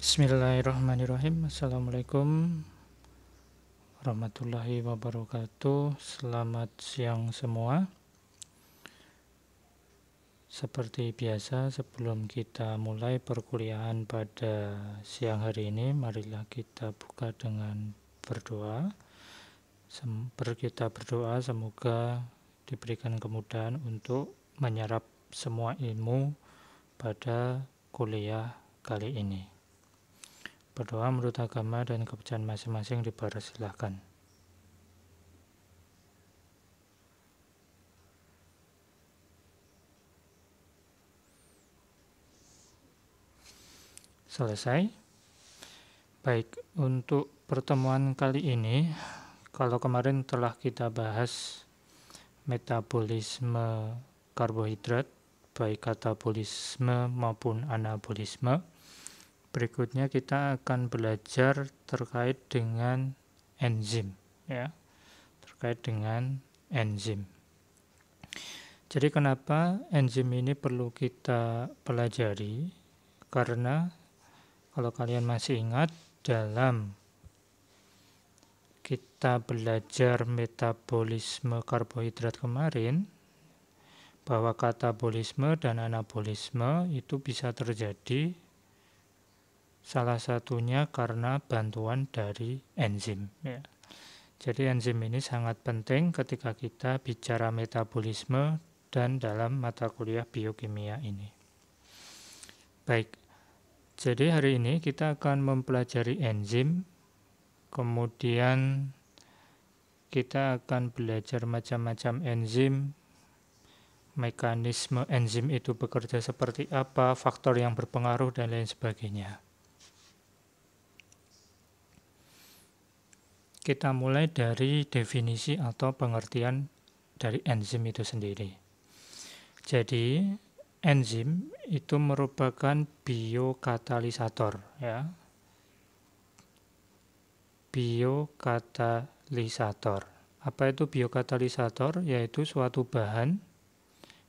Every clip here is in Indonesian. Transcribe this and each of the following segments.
Bismillahirrahmanirrahim Assalamualaikum warahmatullahi wabarakatuh Selamat siang semua Seperti biasa sebelum kita mulai perkuliahan pada siang hari ini Marilah kita buka dengan berdoa Sem Kita berdoa semoga diberikan kemudahan untuk menyerap semua ilmu pada kuliah kali ini Berdoa menurut agama dan kepercayaan masing-masing dipersilahkan. Selesai. Baik, untuk pertemuan kali ini, kalau kemarin telah kita bahas metabolisme karbohidrat, baik katabolisme maupun anabolisme, berikutnya kita akan belajar terkait dengan enzim ya terkait dengan enzim jadi kenapa enzim ini perlu kita pelajari karena kalau kalian masih ingat dalam kita belajar metabolisme karbohidrat kemarin bahwa katabolisme dan anabolisme itu bisa terjadi Salah satunya karena bantuan dari enzim. Ya. Jadi enzim ini sangat penting ketika kita bicara metabolisme dan dalam mata kuliah biokimia ini. Baik, jadi hari ini kita akan mempelajari enzim, kemudian kita akan belajar macam-macam enzim, mekanisme enzim itu bekerja seperti apa, faktor yang berpengaruh, dan lain sebagainya. kita mulai dari definisi atau pengertian dari enzim itu sendiri. Jadi, enzim itu merupakan biokatalisator ya. Biokatalisator. Apa itu biokatalisator? Yaitu suatu bahan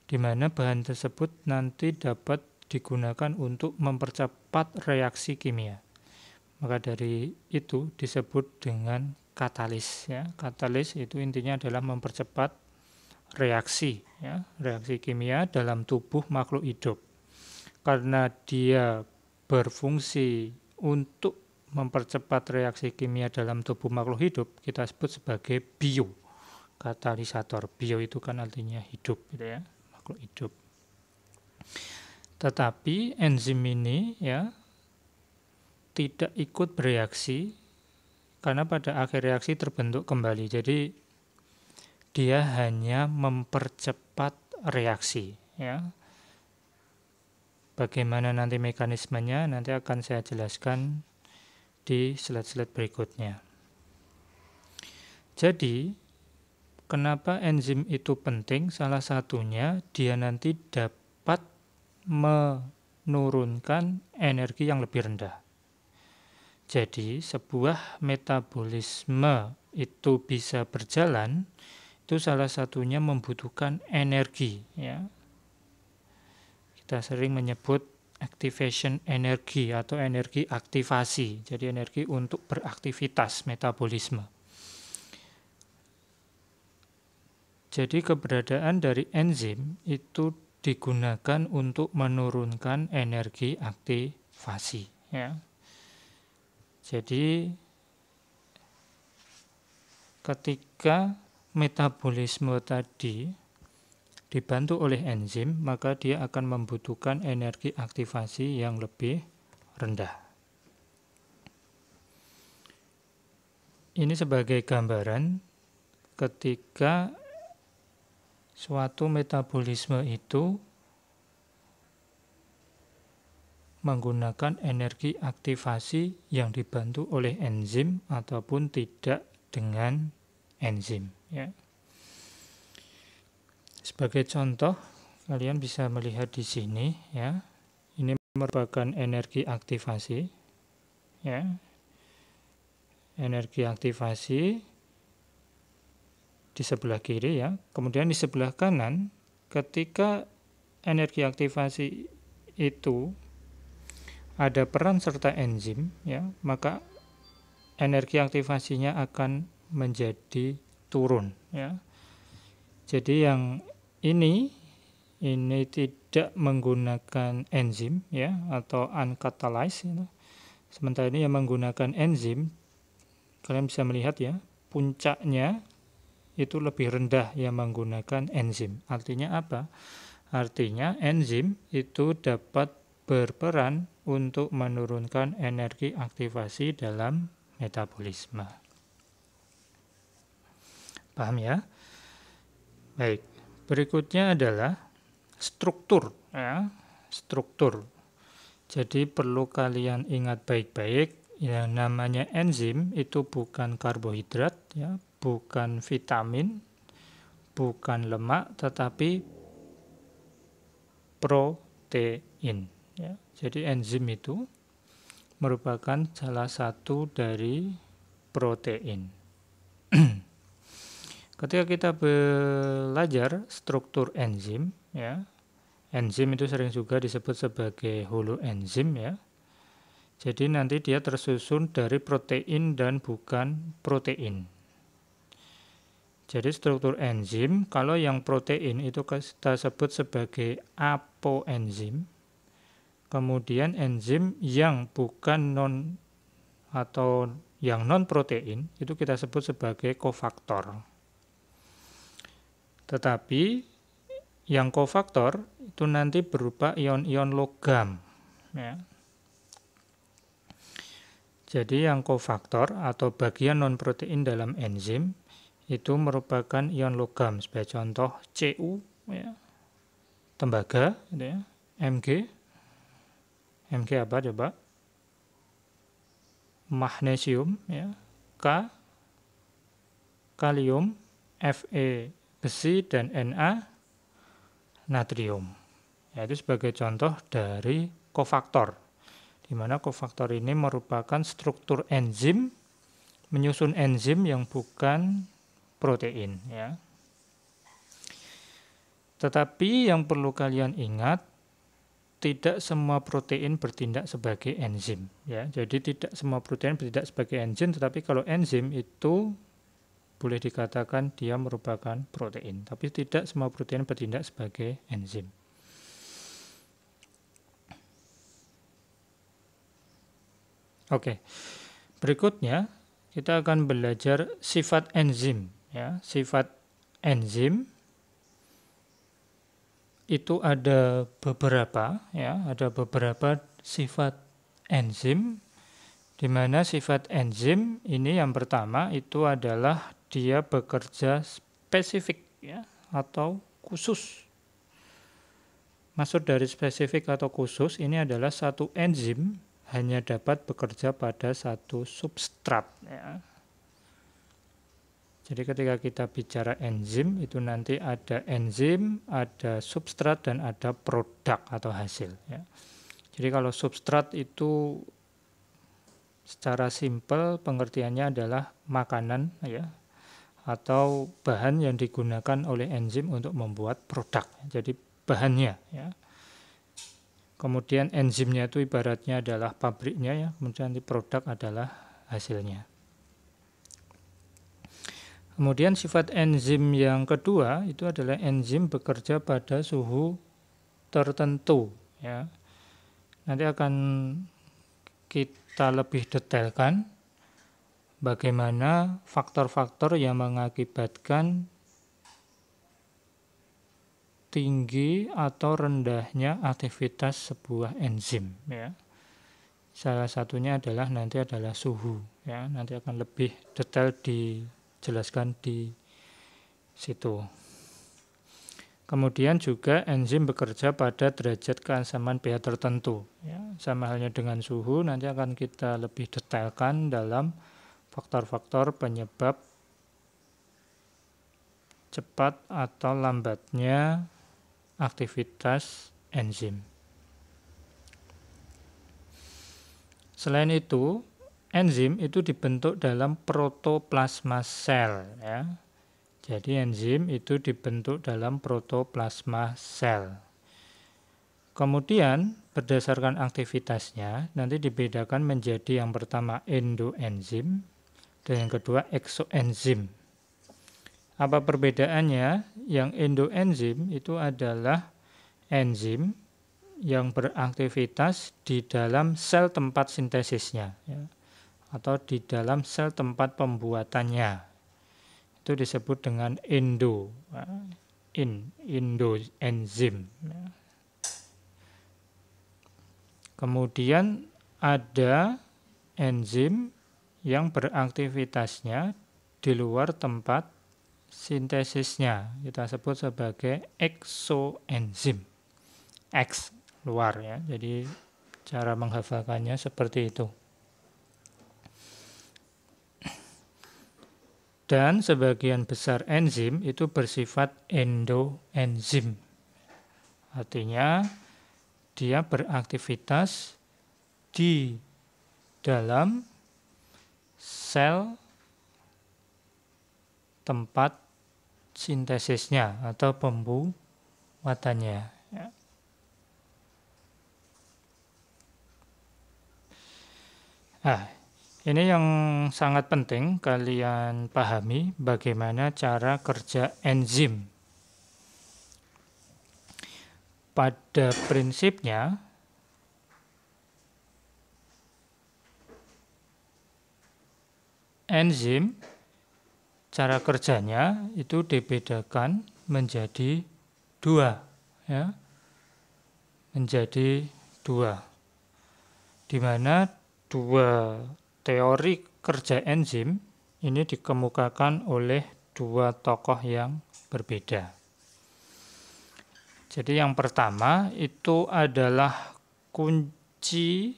di mana bahan tersebut nanti dapat digunakan untuk mempercepat reaksi kimia. Maka dari itu disebut dengan katalis ya. Katalis itu intinya adalah mempercepat reaksi ya, reaksi kimia dalam tubuh makhluk hidup. Karena dia berfungsi untuk mempercepat reaksi kimia dalam tubuh makhluk hidup, kita sebut sebagai bio. Katalisator bio itu kan artinya hidup gitu ya, makhluk hidup. Tetapi enzim ini ya tidak ikut bereaksi karena pada akhir reaksi terbentuk kembali. Jadi dia hanya mempercepat reaksi, ya. Bagaimana nanti mekanismenya nanti akan saya jelaskan di slide-slide berikutnya. Jadi, kenapa enzim itu penting? Salah satunya dia nanti dapat menurunkan energi yang lebih rendah. Jadi, sebuah metabolisme itu bisa berjalan itu salah satunya membutuhkan energi ya. Kita sering menyebut activation energy atau energi aktivasi. Jadi energi untuk beraktivitas metabolisme. Jadi keberadaan dari enzim itu digunakan untuk menurunkan energi aktivasi ya. Jadi ketika metabolisme tadi dibantu oleh enzim, maka dia akan membutuhkan energi aktivasi yang lebih rendah. Ini sebagai gambaran ketika suatu metabolisme itu menggunakan energi aktivasi yang dibantu oleh enzim ataupun tidak dengan enzim ya. Sebagai contoh, kalian bisa melihat di sini ya. Ini merupakan energi aktivasi ya. Energi aktivasi di sebelah kiri ya. Kemudian di sebelah kanan ketika energi aktivasi itu ada peran serta enzim ya maka energi aktivasinya akan menjadi turun ya jadi yang ini ini tidak menggunakan enzim ya atau uncatalyzed ya. sementara ini yang menggunakan enzim kalian bisa melihat ya puncaknya itu lebih rendah yang menggunakan enzim artinya apa artinya enzim itu dapat berperan untuk menurunkan energi aktivasi dalam metabolisme. Paham ya? Baik, berikutnya adalah struktur ya, struktur. Jadi perlu kalian ingat baik-baik yang namanya enzim itu bukan karbohidrat ya, bukan vitamin, bukan lemak tetapi protein. Jadi enzim itu merupakan salah satu dari protein. Ketika kita belajar struktur enzim, ya, enzim itu sering juga disebut sebagai holoenzim, ya. Jadi nanti dia tersusun dari protein dan bukan protein. Jadi struktur enzim, kalau yang protein itu kita sebut sebagai apoenzim, Kemudian enzim yang bukan non atau yang non protein itu kita sebut sebagai kofaktor. Tetapi yang kofaktor itu nanti berupa ion-ion logam. Ya. Jadi yang kofaktor atau bagian non protein dalam enzim itu merupakan ion logam. Sebagai contoh Cu, ya. tembaga, gitu ya. Mg, MG apa coba? Magnesium ya. K kalium, Fe besi dan Na natrium. Ya, itu sebagai contoh dari kofaktor. Di mana kofaktor ini merupakan struktur enzim menyusun enzim yang bukan protein ya. Tetapi yang perlu kalian ingat tidak semua protein bertindak sebagai enzim ya. Jadi tidak semua protein bertindak sebagai enzim tetapi kalau enzim itu boleh dikatakan dia merupakan protein, tapi tidak semua protein bertindak sebagai enzim. Oke. Berikutnya kita akan belajar sifat enzim ya, sifat enzim itu ada beberapa ya, ada beberapa sifat enzim di mana sifat enzim ini yang pertama itu adalah dia bekerja spesifik ya atau khusus. Maksud dari spesifik atau khusus ini adalah satu enzim hanya dapat bekerja pada satu substrat ya, jadi ketika kita bicara enzim itu nanti ada enzim, ada substrat dan ada produk atau hasil. Ya. Jadi kalau substrat itu secara simpel pengertiannya adalah makanan ya atau bahan yang digunakan oleh enzim untuk membuat produk. Jadi bahannya ya. Kemudian enzimnya itu ibaratnya adalah pabriknya ya, kemudian di produk adalah hasilnya. Kemudian sifat enzim yang kedua itu adalah enzim bekerja pada suhu tertentu ya. Nanti akan kita lebih detailkan bagaimana faktor-faktor yang mengakibatkan tinggi atau rendahnya aktivitas sebuah enzim ya. Salah satunya adalah nanti adalah suhu ya. Nanti akan lebih detail di jelaskan di situ. Kemudian juga enzim bekerja pada derajat keasaman pH tertentu. Ya, sama halnya dengan suhu, nanti akan kita lebih detailkan dalam faktor-faktor penyebab cepat atau lambatnya aktivitas enzim. Selain itu, enzim itu dibentuk dalam protoplasma sel ya. Jadi enzim itu dibentuk dalam protoplasma sel. Kemudian berdasarkan aktivitasnya nanti dibedakan menjadi yang pertama endoenzim dan yang kedua exoenzim. Apa perbedaannya? Yang endoenzim itu adalah enzim yang beraktivitas di dalam sel tempat sintesisnya. Ya atau di dalam sel tempat pembuatannya. Itu disebut dengan endo, in, endo enzim Kemudian ada enzim yang beraktivitasnya di luar tempat sintesisnya. Kita sebut sebagai exoenzim X, luar ya. Jadi cara menghafalkannya seperti itu. Dan sebagian besar enzim itu bersifat endoenzim. Artinya dia beraktivitas di dalam sel tempat sintesisnya atau pembuatannya. Nah, ya. Ini yang sangat penting kalian pahami bagaimana cara kerja enzim. Pada prinsipnya enzim cara kerjanya itu dibedakan menjadi dua ya menjadi dua di mana dua teori kerja enzim ini dikemukakan oleh dua tokoh yang berbeda. Jadi yang pertama itu adalah kunci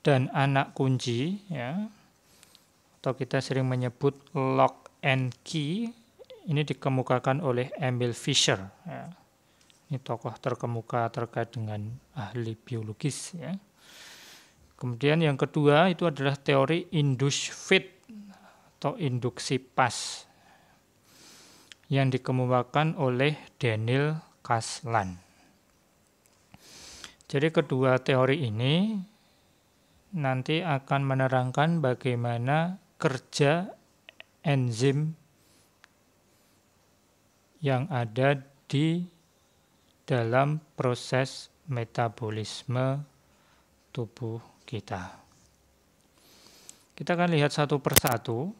dan anak kunci ya. Atau kita sering menyebut lock and key ini dikemukakan oleh Emil Fischer ya. Ini tokoh terkemuka terkait dengan ahli biologis ya. Kemudian yang kedua itu adalah teori induce fit atau induksi pas yang dikemukakan oleh Daniel Kaslan. Jadi kedua teori ini nanti akan menerangkan bagaimana kerja enzim yang ada di dalam proses metabolisme tubuh kita. Kita akan lihat satu persatu.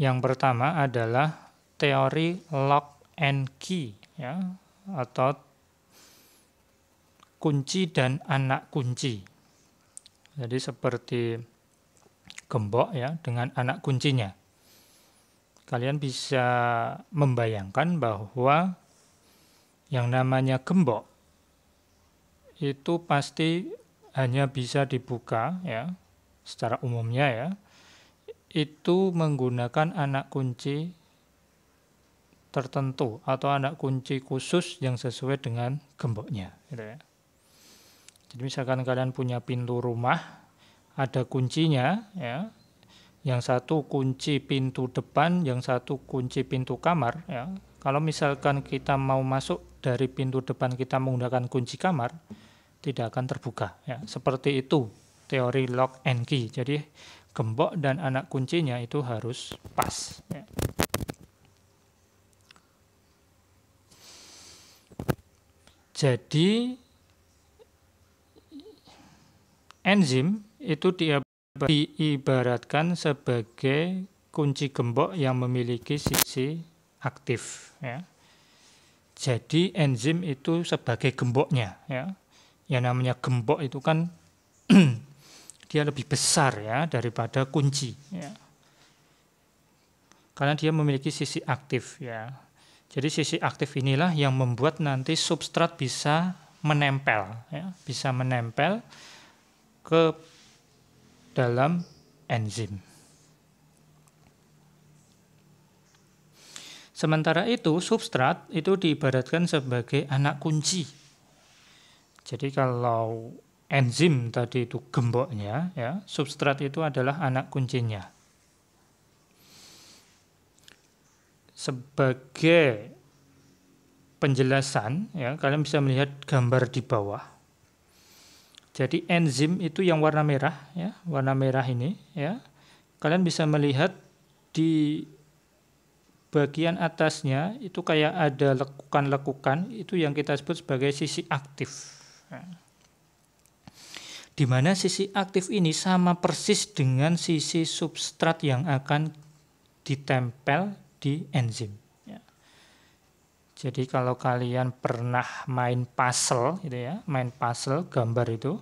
Yang pertama adalah teori lock and key ya atau kunci dan anak kunci. Jadi seperti gembok ya dengan anak kuncinya. Kalian bisa membayangkan bahwa yang namanya gembok itu pasti hanya bisa dibuka ya secara umumnya ya itu menggunakan anak kunci tertentu atau anak kunci khusus yang sesuai dengan gemboknya gitu ya. Jadi misalkan kalian punya pintu rumah ada kuncinya ya. Yang satu kunci pintu depan, yang satu kunci pintu kamar ya. Kalau misalkan kita mau masuk dari pintu depan kita menggunakan kunci kamar, tidak akan terbuka. Ya, seperti itu teori lock and key. Jadi gembok dan anak kuncinya itu harus pas. Ya. Jadi enzim itu diibaratkan sebagai kunci gembok yang memiliki sisi aktif. Ya. Jadi enzim itu sebagai gemboknya. Ya yang namanya gembok itu kan dia lebih besar ya daripada kunci ya. Karena dia memiliki sisi aktif ya. Jadi sisi aktif inilah yang membuat nanti substrat bisa menempel ya, bisa menempel ke dalam enzim. Sementara itu, substrat itu diibaratkan sebagai anak kunci jadi kalau enzim tadi itu gemboknya, ya, substrat itu adalah anak kuncinya. Sebagai penjelasan, ya, kalian bisa melihat gambar di bawah. Jadi enzim itu yang warna merah, ya, warna merah ini, ya, kalian bisa melihat di bagian atasnya itu kayak ada lekukan-lekukan itu yang kita sebut sebagai sisi aktif di mana sisi aktif ini sama persis dengan sisi substrat yang akan ditempel di enzim. Ya. Jadi kalau kalian pernah main puzzle gitu ya, main puzzle gambar itu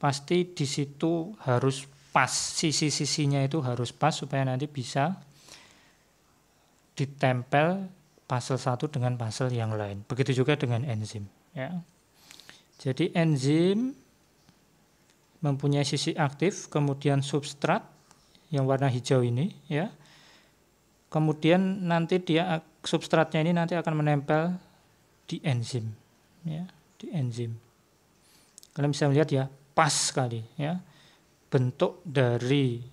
pasti di situ harus pas sisi-sisinya itu harus pas supaya nanti bisa ditempel puzzle satu dengan puzzle yang lain. Begitu juga dengan enzim ya. Jadi enzim mempunyai sisi aktif, kemudian substrat yang warna hijau ini ya. Kemudian nanti dia substratnya ini nanti akan menempel di enzim ya, di enzim. Kalian bisa melihat ya, pas sekali ya. Bentuk dari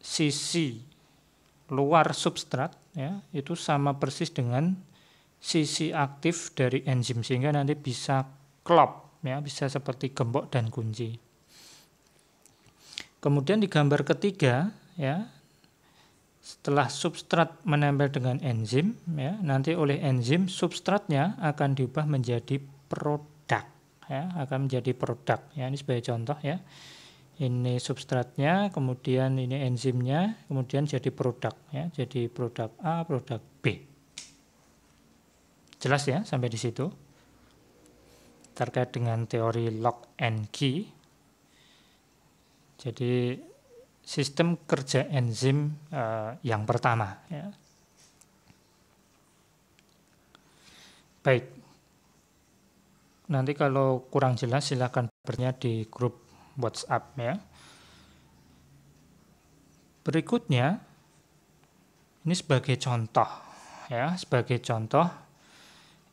sisi luar substrat ya, itu sama persis dengan sisi aktif dari enzim sehingga nanti bisa klop ya bisa seperti gembok dan kunci. Kemudian di gambar ketiga ya setelah substrat menempel dengan enzim ya nanti oleh enzim substratnya akan diubah menjadi produk ya akan menjadi produk ya ini sebagai contoh ya ini substratnya kemudian ini enzimnya kemudian jadi produk ya jadi produk A produk B jelas ya sampai di situ terkait dengan teori lock and key. Jadi sistem kerja enzim uh, yang pertama. Ya. Baik, nanti kalau kurang jelas silahkan bernya di grup WhatsApp ya. Berikutnya, ini sebagai contoh ya, sebagai contoh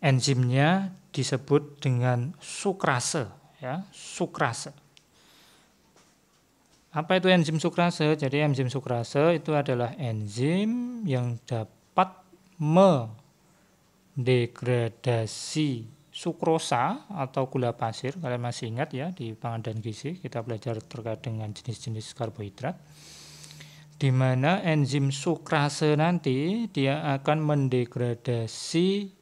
enzimnya disebut dengan sukrase ya sukrase apa itu enzim sukrase jadi enzim sukrase itu adalah enzim yang dapat mendegradasi sukrosa atau gula pasir kalian masih ingat ya di pangan dan gizi kita belajar terkait dengan jenis-jenis karbohidrat di mana enzim sukrase nanti dia akan mendegradasi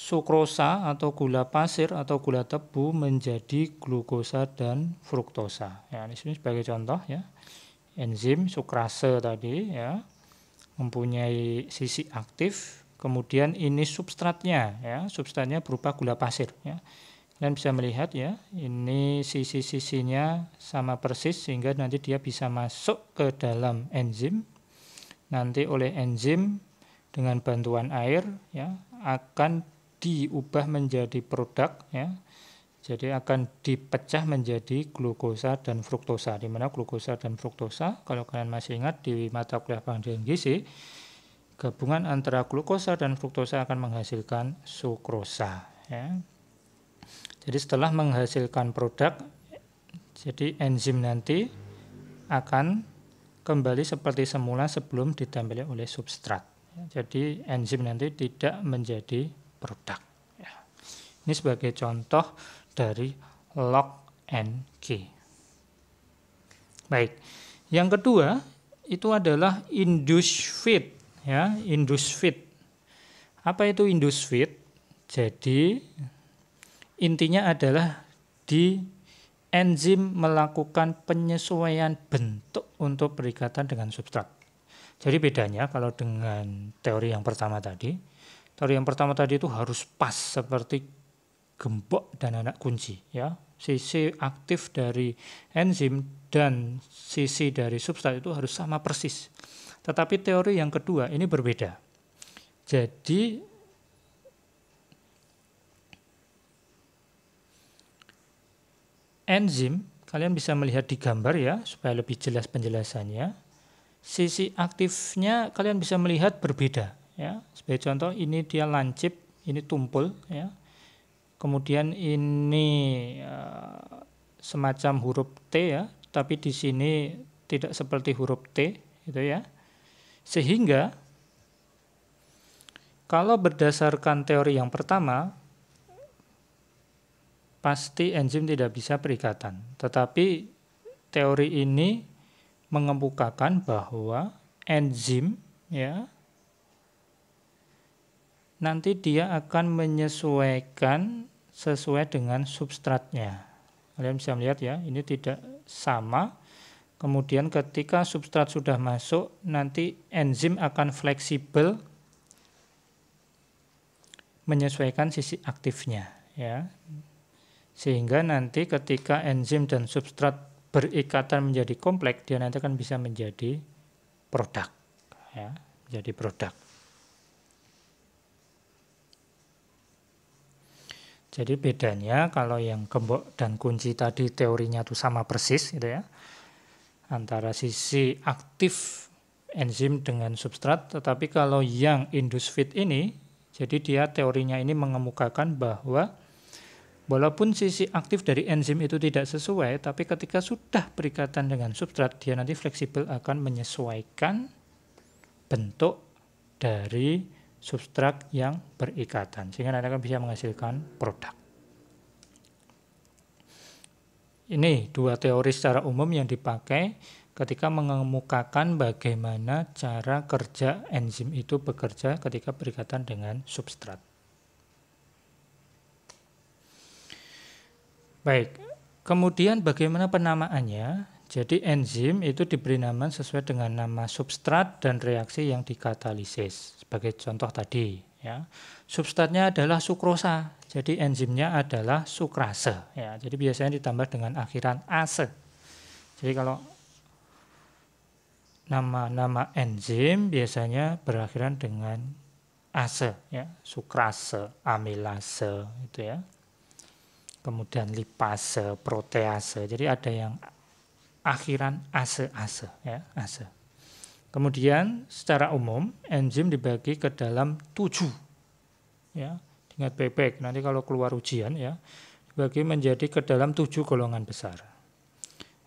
sukrosa atau gula pasir atau gula tebu menjadi glukosa dan fruktosa. Ya, ini sebagai contoh ya. Enzim sukrase tadi ya mempunyai sisi aktif, kemudian ini substratnya ya, substratnya berupa gula pasir ya. Kalian bisa melihat ya, ini sisi-sisinya sama persis sehingga nanti dia bisa masuk ke dalam enzim. Nanti oleh enzim dengan bantuan air ya akan diubah menjadi produk ya. Jadi akan dipecah menjadi glukosa dan fruktosa. Di mana glukosa dan fruktosa kalau kalian masih ingat di mata kuliah pengendalian gizi gabungan antara glukosa dan fruktosa akan menghasilkan sukrosa ya. Jadi setelah menghasilkan produk jadi enzim nanti akan kembali seperti semula sebelum ditempeli oleh substrat. Jadi enzim nanti tidak menjadi produk. Ya. Ini sebagai contoh dari lock and key. Baik, yang kedua itu adalah induce fit. ya induce fit. Apa itu induce fit? Jadi intinya adalah di enzim melakukan penyesuaian bentuk untuk perikatan dengan substrat. Jadi bedanya kalau dengan teori yang pertama tadi, teori yang pertama tadi itu harus pas seperti gembok dan anak kunci ya. Sisi aktif dari enzim dan sisi dari substrat itu harus sama persis. Tetapi teori yang kedua ini berbeda. Jadi enzim kalian bisa melihat di gambar ya supaya lebih jelas penjelasannya. Sisi aktifnya kalian bisa melihat berbeda ya sebagai contoh ini dia lancip ini tumpul ya kemudian ini uh, semacam huruf T ya tapi di sini tidak seperti huruf T gitu ya sehingga kalau berdasarkan teori yang pertama pasti enzim tidak bisa perikatan tetapi teori ini mengemukakan bahwa enzim ya nanti dia akan menyesuaikan sesuai dengan substratnya. Kalian bisa melihat ya, ini tidak sama. Kemudian ketika substrat sudah masuk, nanti enzim akan fleksibel menyesuaikan sisi aktifnya ya. Sehingga nanti ketika enzim dan substrat berikatan menjadi kompleks, dia nanti akan bisa menjadi produk ya, jadi produk. Jadi bedanya kalau yang gembok dan kunci tadi teorinya itu sama persis gitu ya. Antara sisi aktif enzim dengan substrat, tetapi kalau yang induced fit ini jadi dia teorinya ini mengemukakan bahwa walaupun sisi aktif dari enzim itu tidak sesuai, tapi ketika sudah berikatan dengan substrat, dia nanti fleksibel akan menyesuaikan bentuk dari substrat yang berikatan sehingga Anda akan bisa menghasilkan produk. Ini dua teori secara umum yang dipakai ketika mengemukakan bagaimana cara kerja enzim itu bekerja ketika berikatan dengan substrat. Baik, kemudian bagaimana penamaannya? Jadi enzim itu diberi nama sesuai dengan nama substrat dan reaksi yang dikatalisis sebagai contoh tadi ya. Substratnya adalah sukrosa. Jadi enzimnya adalah sukrase ya. Jadi biasanya ditambah dengan akhiran ase. Jadi kalau nama-nama enzim biasanya berakhiran dengan ase ya, sukrase, amilase itu ya. Kemudian lipase, protease. Jadi ada yang akhiran ase-ase ya, ase. Kemudian secara umum enzim dibagi ke dalam tujuh. Ya, ingat baik-baik nanti kalau keluar ujian ya dibagi menjadi ke dalam tujuh golongan besar.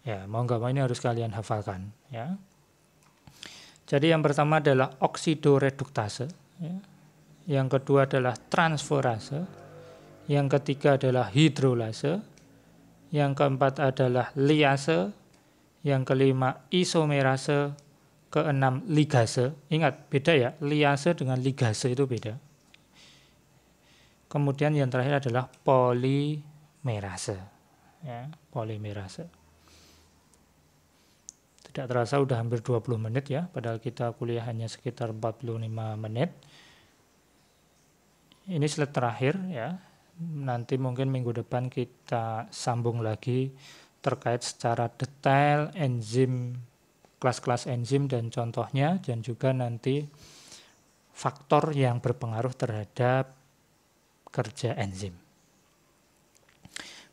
Ya, mau nggak mau ini harus kalian hafalkan. Ya. Jadi yang pertama adalah oksidoreduktase. Ya. Yang kedua adalah transferase. Yang ketiga adalah hidrolase. Yang keempat adalah liase. Yang kelima isomerase ke-6 ligase. Ingat, beda ya. Liase dengan ligase itu beda. Kemudian yang terakhir adalah polimerase. Ya, polimerase. Tidak terasa sudah hampir 20 menit ya, padahal kita kuliah hanya sekitar 45 menit. Ini slide terakhir ya. Nanti mungkin minggu depan kita sambung lagi terkait secara detail enzim kelas-kelas enzim dan contohnya dan juga nanti faktor yang berpengaruh terhadap kerja enzim.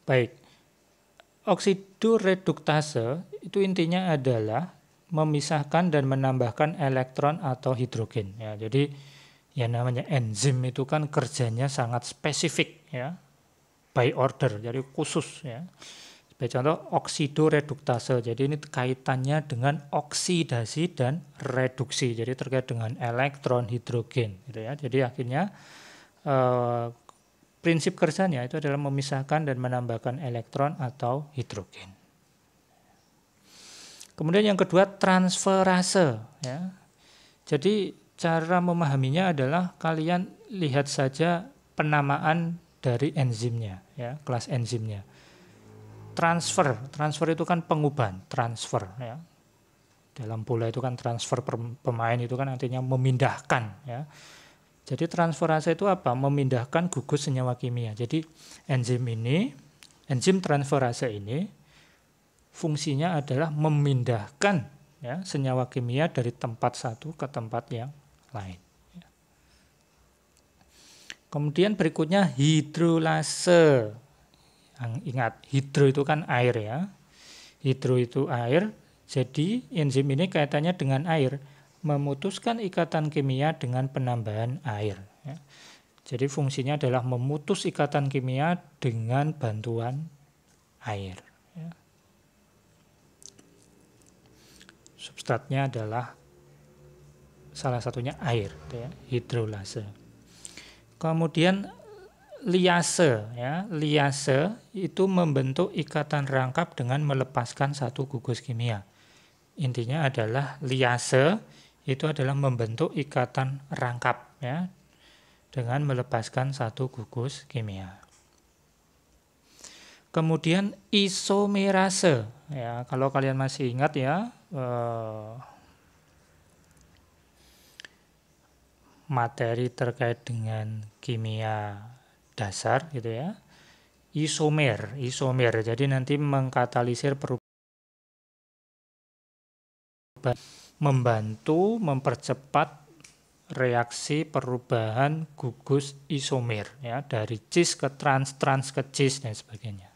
Baik. Oksidoreduktase itu intinya adalah memisahkan dan menambahkan elektron atau hidrogen ya. Jadi yang namanya enzim itu kan kerjanya sangat spesifik ya. By order, jadi khusus ya contoh oksidoreduktase. Jadi ini kaitannya dengan oksidasi dan reduksi. Jadi terkait dengan elektron, hidrogen, gitu ya. Jadi akhirnya eh, prinsip kerjanya itu adalah memisahkan dan menambahkan elektron atau hidrogen. Kemudian yang kedua transferase. Ya. Jadi cara memahaminya adalah kalian lihat saja penamaan dari enzimnya, ya, kelas enzimnya transfer. Transfer itu kan pengubahan, transfer ya. Dalam bola itu kan transfer pemain itu kan artinya memindahkan ya. Jadi transferase itu apa? Memindahkan gugus senyawa kimia. Jadi enzim ini, enzim transferase ini fungsinya adalah memindahkan ya, senyawa kimia dari tempat satu ke tempat yang lain. Ya. Kemudian berikutnya hidrolase. Ingat, hidro itu kan air ya. Hidro itu air, jadi enzim ini kaitannya dengan air, memutuskan ikatan kimia dengan penambahan air. Ya. Jadi fungsinya adalah memutus ikatan kimia dengan bantuan air. Ya. Substratnya adalah salah satunya air, gitu ya, hidrolase. Kemudian liase ya liase itu membentuk ikatan rangkap dengan melepaskan satu gugus kimia intinya adalah liase itu adalah membentuk ikatan rangkap ya dengan melepaskan satu gugus kimia kemudian isomerase ya kalau kalian masih ingat ya eh, materi terkait dengan kimia dasar gitu ya isomer isomer jadi nanti mengkatalisir perubahan membantu mempercepat reaksi perubahan gugus isomer ya dari cis ke trans trans ke cis dan sebagainya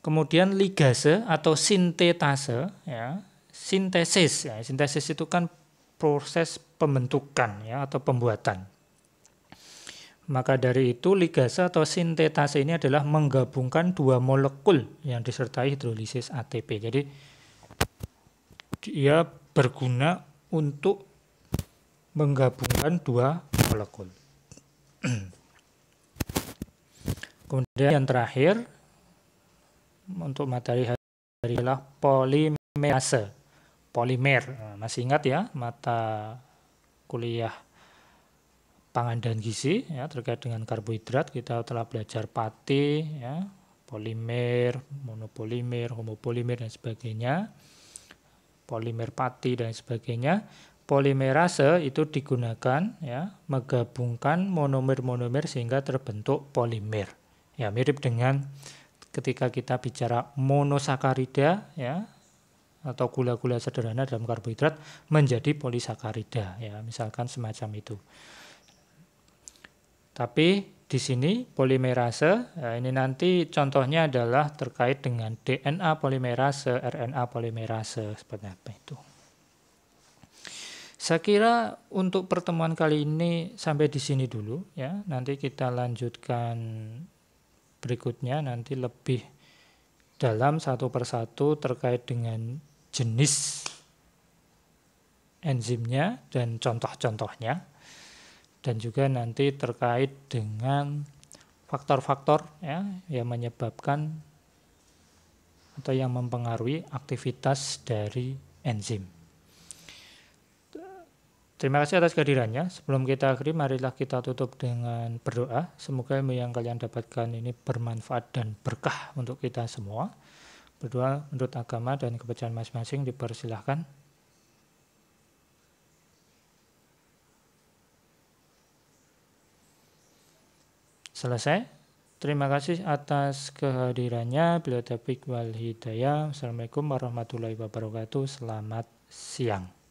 kemudian ligase atau sintetase ya sintesis ya sintesis itu kan proses pembentukan ya atau pembuatan maka dari itu ligasa atau sintetase ini adalah menggabungkan dua molekul yang disertai hidrolisis ATP. Jadi dia berguna untuk menggabungkan dua molekul. Kemudian yang terakhir untuk materi hari adalah polimerase. Polimer. Nah, masih ingat ya mata kuliah pangan dan gizi ya terkait dengan karbohidrat kita telah belajar pati, ya polimer, monopolimer, homopolimer dan sebagainya. Polimer pati dan sebagainya. Polimerase itu digunakan ya menggabungkan monomer-monomer sehingga terbentuk polimer. Ya mirip dengan ketika kita bicara monosakarida ya atau gula-gula sederhana dalam karbohidrat menjadi polisakarida ya misalkan semacam itu. Tapi di sini polimerase, ya, ini nanti contohnya adalah terkait dengan DNA polimerase, RNA polimerase, seperti apa itu. Saya kira untuk pertemuan kali ini sampai di sini dulu ya. Nanti kita lanjutkan berikutnya nanti lebih dalam satu persatu terkait dengan jenis enzimnya dan contoh-contohnya dan juga nanti terkait dengan faktor-faktor ya yang menyebabkan atau yang mempengaruhi aktivitas dari enzim. Terima kasih atas kehadirannya. Sebelum kita akhiri, marilah kita tutup dengan berdoa. Semoga yang kalian dapatkan ini bermanfaat dan berkah untuk kita semua. Berdoa menurut agama dan kepercayaan masing-masing dipersilahkan. Selesai. Terima kasih atas kehadirannya. Beliau Taufiq wal Hidayah. Assalamualaikum warahmatullahi wabarakatuh. Selamat siang.